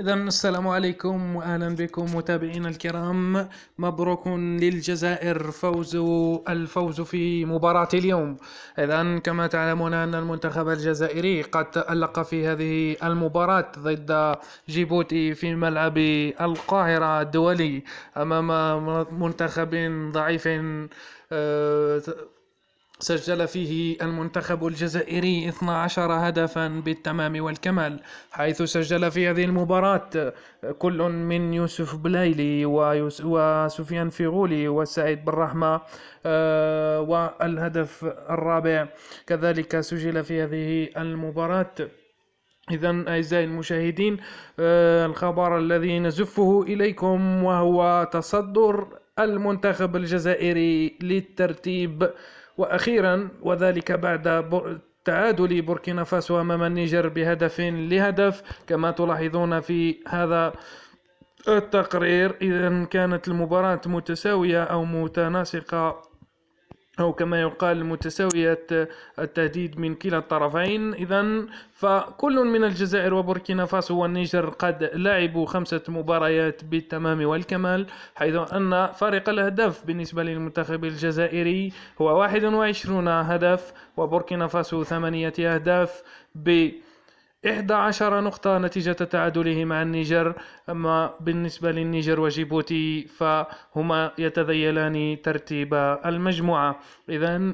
إذا السلام عليكم وأهلا بكم متابعينا الكرام مبروك للجزائر فوز الفوز في مباراة اليوم إذا كما تعلمون أن المنتخب الجزائري قد تألق في هذه المباراة ضد جيبوتي في ملعب القاهرة الدولي أمام منتخب ضعيف آه، سجل فيه المنتخب الجزائري 12 هدفا بالتمام والكمال حيث سجل في هذه المباراة كل من يوسف بلايلي وسفيان فيغولي وسعيد بالرحمة آه، والهدف الرابع كذلك سجل في هذه المباراة إذا أعزائي المشاهدين آه، الخبر الذي نزفه إليكم وهو تصدر المنتخب الجزائري للترتيب وأخيرا وذلك بعد تعادل بوركينا فاسو أمام النيجر بهدف لهدف كما تلاحظون في هذا التقرير إذا كانت المباراة متساوية أو متناسقة أو كما يقال متساوية التهديد من كلا الطرفين إذا فكل من الجزائر وبوركينا فاسو والنيجر قد لعبوا خمسة مباريات بالتمام والكمال حيث أن فارق الأهداف بالنسبة للمنتخب الجزائري هو 21 هدف وبوركينا فاسو ثمانية أهداف ب 11 نقطة نتيجة تعادله مع النيجر أما بالنسبة للنيجر وجيبوتي فهما يتذيلان ترتيب المجموعة إذا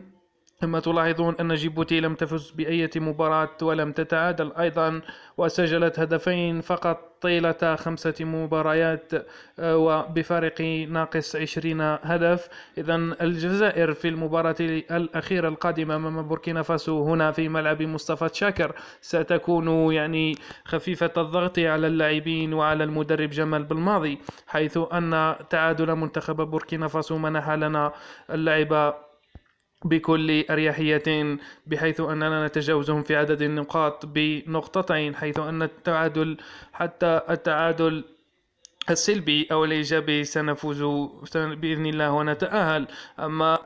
كما تلاحظون أن جيبوتي لم تفز بأية مباراة ولم تتعادل أيضا وسجلت هدفين فقط طيلة خمسة مباريات آه، وبفارق ناقص عشرين هدف إذا الجزائر في المباراة الأخيرة القادمة أمام بوركينا فاسو هنا في ملعب مصطفى تشاكر ستكون يعني خفيفة الضغط على اللاعبين وعلى المدرب جمال بالماضي حيث أن تعادل منتخب بوركينا فاسو منح لنا اللعب بكل أريحية بحيث أننا نتجاوزهم في عدد النقاط بنقطتين حيث أن التعادل حتى التعادل السلبي أو الإيجابي سنفوز بإذن الله ونتأهل أما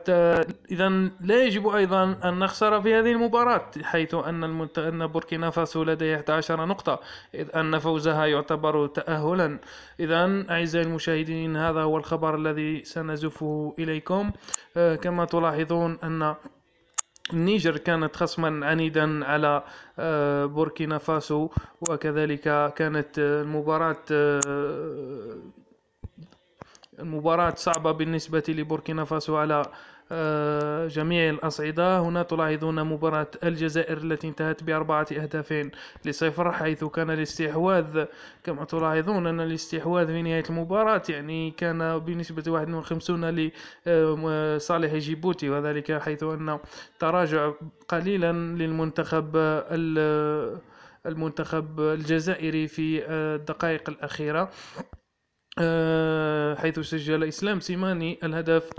إذا لا يجب أيضا أن نخسر في هذه المباراة حيث أن أن بوركينا فاسو لديه 11 نقطة إذ أن فوزها يعتبر تأهلا إذا أعزائي المشاهدين هذا هو الخبر الذي سنزفه إليكم آه، كما تلاحظون أن النيجر كانت خصما عنيدا على آه، بوركينا فاسو وكذلك كانت آه، المباراة آه، المباراة صعبة بالنسبة لبوركينا فاسو على آه، جميع الأصعدة هنا تلاحظون مباراة الجزائر التي انتهت بأربعة أهداف لصفر حيث كان الاستحواذ كما تلاحظون أن الاستحواذ في نهاية المباراة يعني كان بنسبة 51 لصالح آه، جيبوتي وذلك حيث أن تراجع قليلا للمنتخب المنتخب الجزائري في آه، الدقائق الأخيرة آه، حيث سجل إسلام سيماني الهدف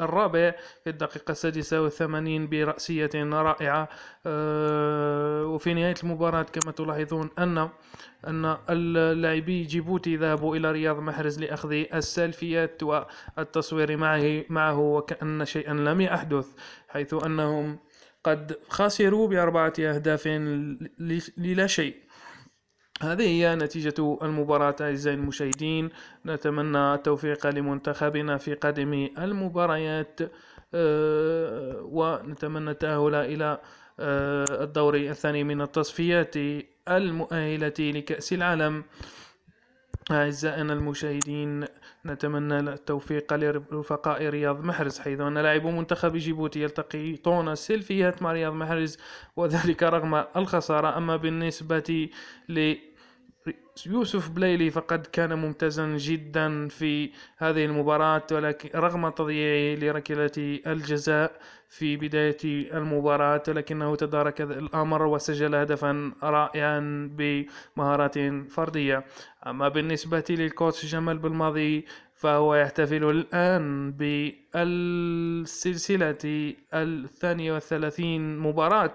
الرابع في الدقيقة السادسة والثمانين برأسية رائعة آه، وفي نهاية المباراة كما تلاحظون أن أن اللاعبي جيبوتي ذهبوا إلى رياض محرز لأخذ السلفيات والتصوير معه معه وكأن شيئا لم يحدث حيث أنهم قد خسروا بأربعة أهداف للا شيء هذه هي نتيجة المباراة أعزائي المشاهدين نتمنى التوفيق لمنتخبنا في قادم المباريات آه، ونتمنى التأهل إلى آه، الدور الثاني من التصفيات المؤهلة لكأس العالم أعزائنا المشاهدين نتمنى التوفيق لرفقاء رياض محرز حيث أن لاعب منتخب جيبوتي يلتقي طون سيلفيات مع رياض محرز وذلك رغم الخسارة أما بالنسبة ل يوسف بليلي فقد كان ممتازا جدا في هذه المباراة ولكن رغم تضييعه لركلة الجزاء في بداية المباراة لكنه تدارك الأمر وسجل هدفا رائعا بمهارات فردية أما بالنسبة للكوتش جمال بالماضي فهو يحتفل الآن بالسلسلة الثانية والثلاثين مباراة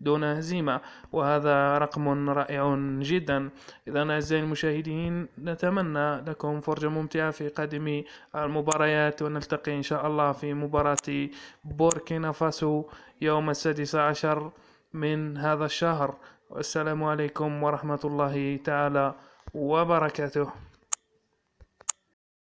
دون هزيمة وهذا رقم رائع جدا إذا أعزائي المشاهدين نتمنى لكم فرجة ممتعة في قادم المباريات ونلتقي إن شاء الله في مباراة بوركينا فاسو يوم السادس عشر من هذا الشهر والسلام عليكم ورحمة الله تعالى وبركاته